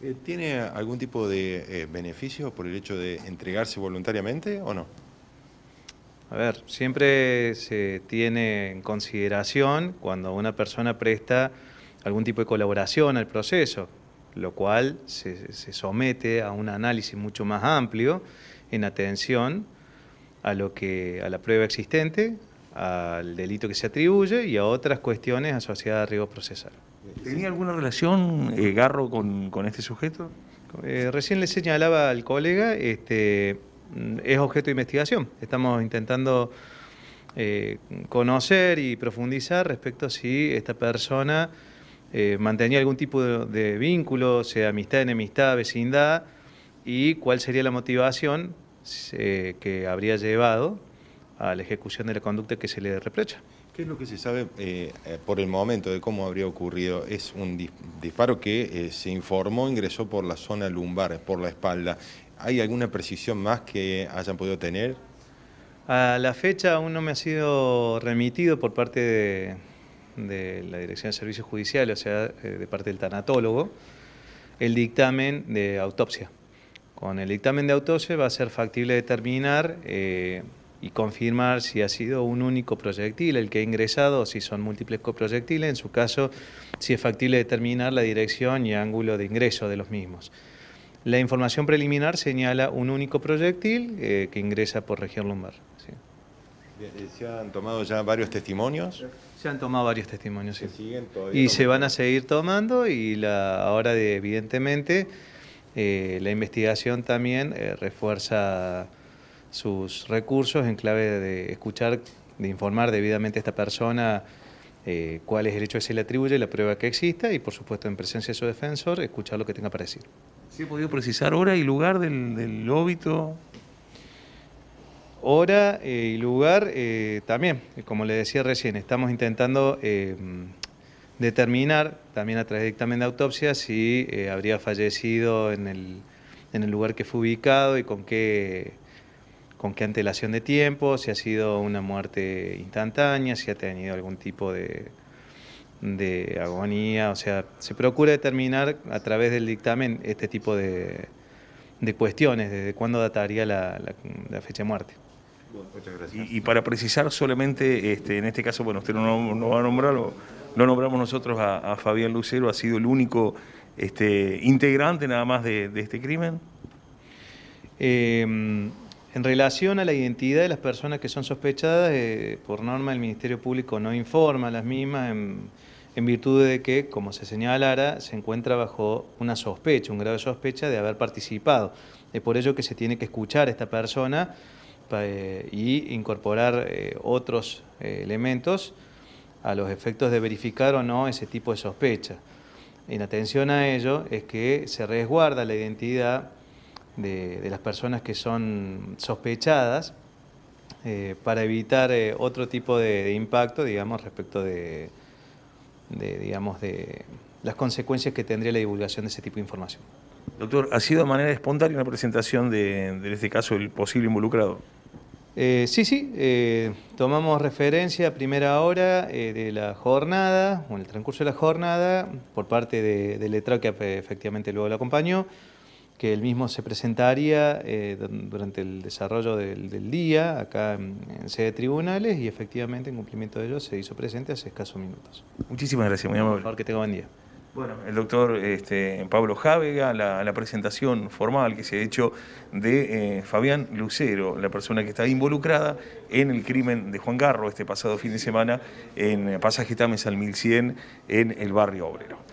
Eh, ¿Tiene algún tipo de eh, beneficio por el hecho de entregarse voluntariamente o no? A ver, siempre se tiene en consideración cuando una persona presta algún tipo de colaboración al proceso, lo cual se, se somete a un análisis mucho más amplio en atención a lo que a la prueba existente, al delito que se atribuye y a otras cuestiones asociadas a riesgo procesal. ¿Tenía alguna relación eh, Garro con, este sujeto? Eh, recién le señalaba al colega, este, mm, es objeto de investigación. Estamos intentando eh, conocer y profundizar respecto a si esta persona mantenía algún tipo de vínculo, sea amistad, enemistad, vecindad, y cuál sería la motivación que habría llevado a la ejecución de la conducta que se le reprocha. ¿Qué es lo que se sabe eh, eh, por el momento de cómo habría ocurrido? Es un disparo que eh, se informó ingresó por la zona lumbar, por la espalda. ¿Hay alguna precisión más que hayan podido tener? A la fecha aún no me ha sido remitido por parte de, la Dirección de Servicios Judiciales, o sea, de parte del tanatólogo, el dictamen de autopsia. Con el dictamen de autopsia va a ser factible determinar y confirmar si ha sido un único proyectil el que ha ingresado o si son múltiples coproyectiles, en su caso si es factible determinar la dirección y ángulo de ingreso de los mismos. La información preliminar señala un único proyectil eh, que ingresa por región lumbar. Eh, ¿Se han tomado ya varios testimonios? Se han tomado varios testimonios, sí. y se van a seguir tomando y la, ahora de, evidentemente eh, la investigación también refuerza sus recursos en clave de escuchar, de informar debidamente a esta persona eh, cuál es el hecho que se le atribuye, la prueba que exista y, por supuesto, en presencia de su defensor, escuchar lo que tenga para decir. ¿Se ha podido precisar hora y lugar del, del óbito? Hora eh, y lugar eh, también, como le decía recién, estamos intentando determinar, también a través de dictamen de autopsia, si habría fallecido en el, en el lugar que fue ubicado y con qué con qué antelación de tiempo, si ha sido una muerte instantánea, si ha tenido algún tipo de, agonía, o sea, se procura determinar a través del dictamen este tipo de, cuestiones, desde cuándo dataría la, fecha de muerte. muchas gracias. Y, para precisar solamente, este, en este caso, bueno, usted no, va a nombrarlo, no nombramos nosotros a, Fabián Lucero, ha sido el único este, integrante nada más de, este crimen. Eh, en relación a la identidad de las personas que son sospechadas, eh, por norma el Ministerio Público no informa a las mismas en, virtud de que, como se señalara, se encuentra bajo una sospecha, un grave sospecha de haber participado. Es por ello que se tiene que escuchar a esta persona e y incorporar eh, otros elementos a los efectos de verificar o no ese tipo de sospecha. En atención a ello es que se resguarda la identidad de, las personas que son sospechadas eh, para evitar eh, otro tipo de, impacto, digamos, respecto de, digamos, de las consecuencias que tendría la divulgación de ese tipo de información. Doctor, ¿ha sido de manera espontánea una presentación de, este caso, el posible involucrado? Eh, sí, sí, tomamos referencia a primera hora de la jornada, o en el transcurso de la jornada, por parte del de letrado que efectivamente luego lo acompañó, que él mismo se presentaría eh, durante el desarrollo del, día acá en, sede de tribunales y efectivamente en cumplimiento de ello se hizo presente hace escasos minutos. Muchísimas gracias, muy amable. Por favor, que tenga buen día. Bueno, el doctor este, Pablo Jávega, la, presentación formal que se ha hecho de eh, Fabián Lucero, la persona que está involucrada en el crimen de Juan Garro este pasado fin de semana en eh, Pasaje al 1100 en el barrio Obrero.